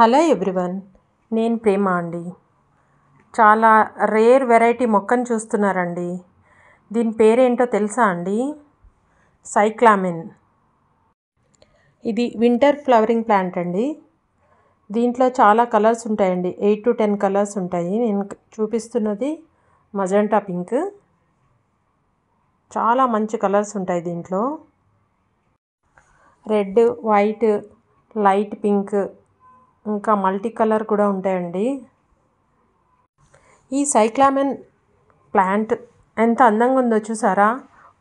hello everyone నేను ప్రేమ అండి చాలా రేర్ వెరైటీ మొక్కను చూస్తున్నారండి దీని పేరేంటో తెలుసా అండి సైక్లామిన్ ఇది వింటర్ ఫ్లవరింగ్ ప్లాంట్ అండి దీంట్లో చాలా కలర్స్ ఉంటాయండి ఎయిట్ టు టెన్ కలర్స్ ఉంటాయి నేను చూపిస్తున్నది మజంటా పింక్ చాలా మంచి కలర్స్ ఉంటాయి దీంట్లో రెడ్ వైట్ లైట్ పింక్ ఇంకా మల్టీ కలర్ కూడా ఉంటాయండి ఈ సైక్లామెన్ ప్లాంట్ ఎంత అందంగా ఉందో చూసారా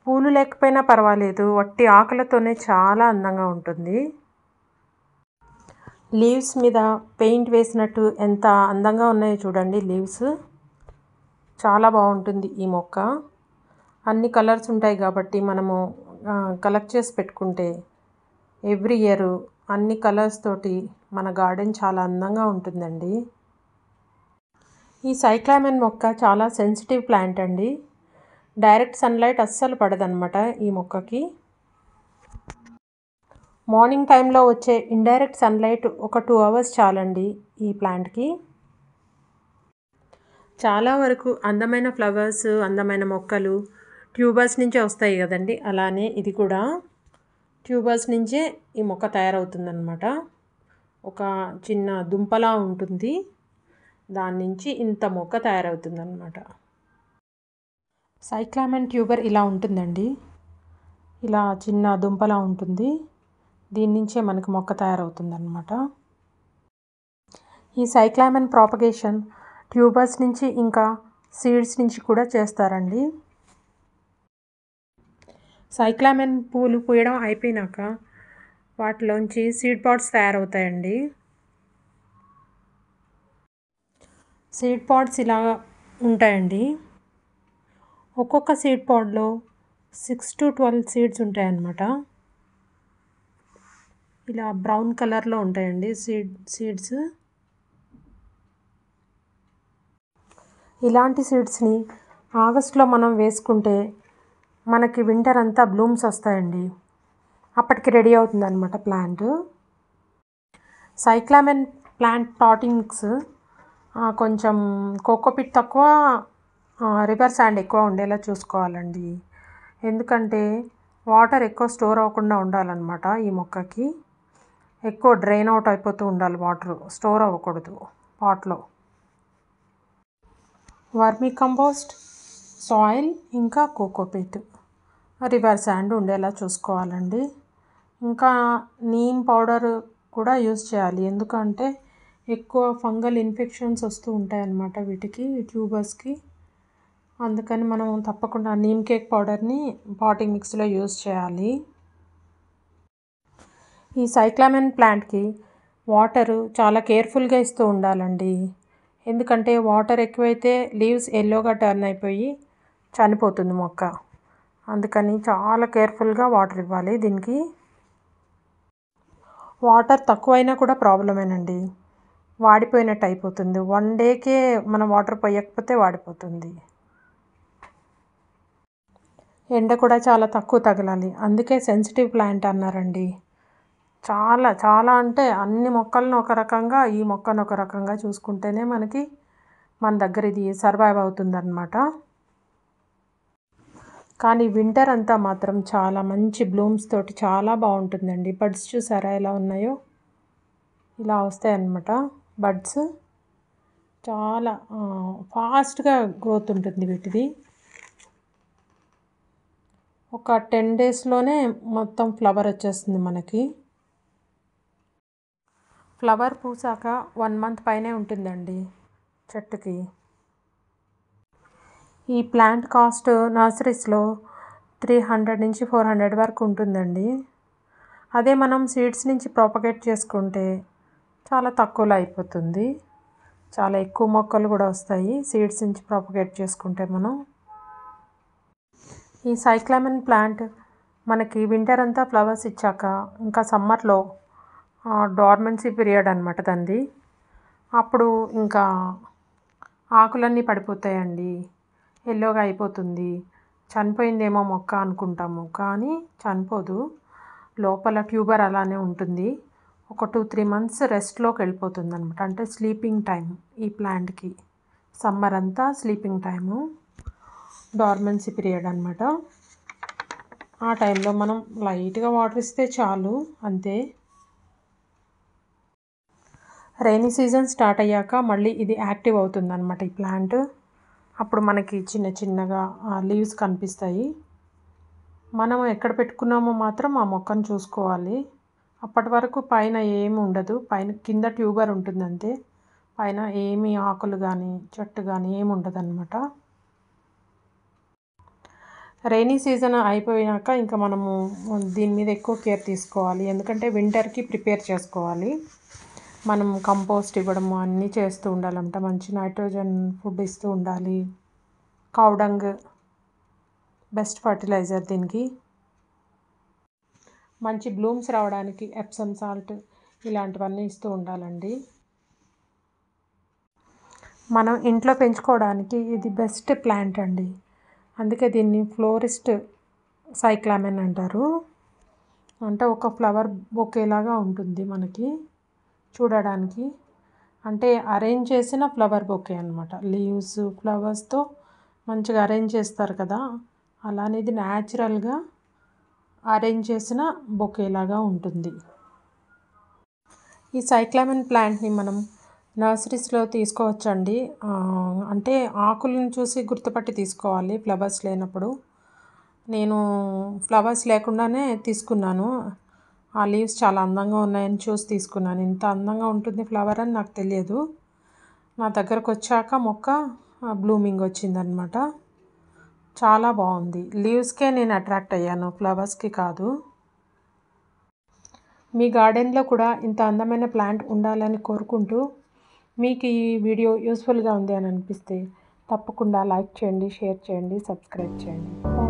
పూలు లేకపోయినా పర్వాలేదు వట్టి ఆకులతోనే చాలా అందంగా ఉంటుంది లీవ్స్ మీద పెయింట్ వేసినట్టు ఎంత అందంగా ఉన్నాయో చూడండి లీవ్స్ చాలా బాగుంటుంది ఈ మొక్క అన్ని కలర్స్ ఉంటాయి కాబట్టి మనము కలెక్ట్ చేసి పెట్టుకుంటే ఎవ్రీ ఇయర్ అన్ని కలర్స్ తోటి మన గార్డెన్ చాలా అందంగా ఉంటుందండి ఈ సైక్లామెన్ మొక్క చాలా సెన్సిటివ్ ప్లాంట్ అండి డైరెక్ట్ సన్లైట్ అస్సలు పడదనమాట ఈ మొక్కకి మార్నింగ్ టైంలో వచ్చే ఇండైరెక్ట్ సన్లైట్ ఒక టూ అవర్స్ చాలండి ఈ ప్లాంట్కి చాలా వరకు అందమైన ఫ్లవర్స్ అందమైన మొక్కలు ట్యూబర్స్ నుంచి వస్తాయి కదండి అలానే ఇది కూడా ట్యూబర్స్ నుంచే ఈ మొక్క తయారవుతుందనమాట ఒక చిన్న దుంపలా ఉంటుంది దాని నుంచి ఇంత మొక్క తయారవుతుందనమాట సైక్లామెన్ ట్యూబర్ ఇలా ఉంటుందండి ఇలా చిన్న దుంపలా ఉంటుంది దీని నుంచే మనకు మొక్క తయారవుతుందనమాట ఈ సైక్లామెన్ ప్రాపగేషన్ ట్యూబర్స్ నుంచి ఇంకా సీడ్స్ నుంచి కూడా చేస్తారండి సైక్లామెన్ పూలు పూయడం అయిపోయినాక వాటిలోంచి సీడ్ పాట్స్ తయారవుతాయండి సీడ్ పాట్స్ ఇలా ఉంటాయండి ఒక్కొక్క సీడ్ పాడ్లో సిక్స్ టు ట్వెల్వ్ సీడ్స్ ఉంటాయన్నమాట ఇలా బ్రౌన్ కలర్లో ఉంటాయండి సీడ్ సీడ్స్ ఇలాంటి సీడ్స్ని ఆగస్ట్లో మనం వేసుకుంటే మనకి వింటర్ అంతా బ్లూమ్స్ వస్తాయండి అప్పటికి రెడీ అవుతుంది అనమాట ప్లాంట్ సైక్లామెన్ ప్లాంట్ టాటింగ్స్ కొంచెం కోకోపిట్ తక్కువ రివర్ శాండ్ ఎక్కువ ఉండేలా చూసుకోవాలండి ఎందుకంటే వాటర్ ఎక్కువ స్టోర్ అవ్వకుండా ఉండాలన్నమాట ఈ మొక్కకి ఎక్కువ డ్రైన్ అవుట్ అయిపోతూ ఉండాలి వాటర్ స్టోర్ అవ్వకూడదు పాట్లో వర్మీ కంపోస్ట్ సాయిల్ ఇంకా కోకోపీట్ రివర్స్ హ్యాండ్ ఉండేలా చూసుకోవాలండి ఇంకా నీమ్ పౌడర్ కూడా యూజ్ చేయాలి ఎందుకంటే ఎక్కువ ఫంగల్ ఇన్ఫెక్షన్స్ వస్తూ ఉంటాయన్నమాట వీటికి ట్యూబర్స్కి అందుకని మనం తప్పకుండా నీమ్ కేక్ పౌడర్ని పాటింగ్ మిక్స్లో యూజ్ చేయాలి ఈ సైక్లామెన్ ప్లాంట్కి వాటరు చాలా కేర్ఫుల్గా ఇస్తూ ఉండాలండి ఎందుకంటే వాటర్ ఎక్కువైతే లీవ్స్ ఎల్లోగా టర్న్ అయిపోయి చనిపోతుంది మొక్క అందుకని చాలా కేర్ఫుల్గా వాటర్ ఇవ్వాలి దీనికి వాటర్ తక్కువైనా కూడా ప్రాబ్లమేనండి వాడిపోయినట్టు అయిపోతుంది వన్ డేకే మనం వాటర్ పోయకపోతే వాడిపోతుంది ఎండ కూడా చాలా తక్కువ తగలాలి అందుకే సెన్సిటివ్ ప్లాంట్ అన్నారండి చాలా చాలా అంటే అన్ని మొక్కలను ఒక రకంగా ఈ మొక్కను ఒక రకంగా చూసుకుంటేనే మనకి మన దగ్గర ఇది సర్వైవ్ అన్నమాట కానీ వింటర్ అంతా మాత్రం చాలా మంచి బ్లూమ్స్ తోటి చాలా బాగుంటుందండి బడ్స్ చూసారా ఎలా ఉన్నాయో ఇలా వస్తాయన్నమాట బడ్స్ చాలా ఫాస్ట్గా గ్రోత్ ఉంటుంది వీటిది ఒక టెన్ డేస్లోనే మొత్తం ఫ్లవర్ వచ్చేస్తుంది మనకి ఫ్లవర్ పూసాక వన్ మంత్ పైనే ఉంటుందండి చెట్టుకి ఈ ప్లాంట్ కాస్ట్ నర్సరీస్లో త్రీ హండ్రెడ్ నుంచి ఫోర్ హండ్రెడ్ వరకు ఉంటుందండి అదే మనం సీడ్స్ నుంచి ప్రాపగేట్ చేసుకుంటే చాలా తక్కువలో అయిపోతుంది చాలా ఎక్కువ మొక్కలు కూడా వస్తాయి సీడ్స్ నుంచి ప్రాపగేట్ చేసుకుంటే మనం ఈ సైక్లామిన్ ప్లాంట్ మనకి వింటర్ అంతా ఫ్లవర్స్ ఇచ్చాక ఇంకా సమ్మర్లో డార్మెన్సీ పీరియడ్ అనమాట దంది అప్పుడు ఇంకా ఆకులన్నీ పడిపోతాయండి ఎల్లోగా అయిపోతుంది చనిపోయిందేమో మొక్క అనుకుంటాము కానీ చనిపోదు లోపల ట్యూబర్ అలానే ఉంటుంది ఒక టూ త్రీ మంత్స్ రెస్ట్లోకి వెళ్ళిపోతుంది అనమాట అంటే స్లీపింగ్ టైం ఈ ప్లాంట్కి సమ్మర్ అంతా స్లీపింగ్ టైము డార్మెన్సీ పీరియడ్ అనమాట ఆ టైంలో మనం లైట్గా వాటర్ ఇస్తే చాలు అంతే రైనీ సీజన్ స్టార్ట్ అయ్యాక మళ్ళీ ఇది యాక్టివ్ అవుతుందన్నమాట ఈ ప్లాంట్ అప్పుడు మనకి చిన్న చిన్నగా లీవ్స్ కనిపిస్తాయి మనం ఎక్కడ పెట్టుకున్నామో మాత్రం ఆ మొక్కను చూసుకోవాలి అప్పటి వరకు పైన ఏమి ఉండదు పైన కింద ట్యూబర్ ఉంటుంది అంతే పైన ఏమి ఆకులు కానీ చెట్టు కానీ ఏమి ఉండదు అనమాట రైనీ సీజన్ అయిపోయాక ఇంకా మనము దీని మీద ఎక్కువ కేర్ తీసుకోవాలి ఎందుకంటే వింటర్కి ప్రిపేర్ చేసుకోవాలి మనం కంపోస్ట్ ఇవ్వడము అన్నీ చేస్తూ ఉండాలంట మంచి నైట్రోజన్ ఫుడ్ ఇస్తూ ఉండాలి కౌడంగ్ బెస్ట్ ఫర్టిలైజర్ దీనికి మంచి బ్లూమ్స్ రావడానికి ఎప్సమ్ సాల్ట్ ఇలాంటివన్నీ ఇస్తూ ఉండాలండి మనం ఇంట్లో పెంచుకోవడానికి ఇది బెస్ట్ ప్లాంట్ అండి అందుకే దీన్ని ఫ్లోరిస్ట్ సైక్లామెన్ అంటారు అంటే ఒక ఫ్లవర్ బొకేలాగా ఉంటుంది మనకి చూడడానికి అంటే అరేంజ్ చేసిన ఫ్లవర్ బొకే అనమాట లీవ్స్ ఫ్లవర్స్తో మంచిగా అరేంజ్ చేస్తారు కదా అలానే ఇది న్యాచురల్గా అరేంజ్ చేసిన బొకేలాగా ఉంటుంది ఈ సైక్లామిన్ ప్లాంట్ని మనం నర్సరీస్లో తీసుకోవచ్చండి అంటే ఆకులను చూసి గుర్తుపట్టి తీసుకోవాలి ఫ్లవర్స్ లేనప్పుడు నేను ఫ్లవర్స్ లేకుండానే తీసుకున్నాను ఆ లీవ్స్ చాలా అందంగా ఉన్నాయని చూసి తీసుకున్నాను ఇంత అందంగా ఉంటుంది ఫ్లవర్ అని నాకు తెలియదు నా దగ్గరకు వచ్చాక మొక్క బ్లూమింగ్ వచ్చిందనమాట చాలా బాగుంది లీవ్స్కే నేను అట్రాక్ట్ అయ్యాను ఫ్లవర్స్కి కాదు మీ గార్డెన్లో కూడా ఇంత అందమైన ప్లాంట్ ఉండాలని కోరుకుంటూ మీకు ఈ వీడియో యూస్ఫుల్గా ఉంది అని అనిపిస్తే తప్పకుండా లైక్ చేయండి షేర్ చేయండి సబ్స్క్రైబ్ చేయండి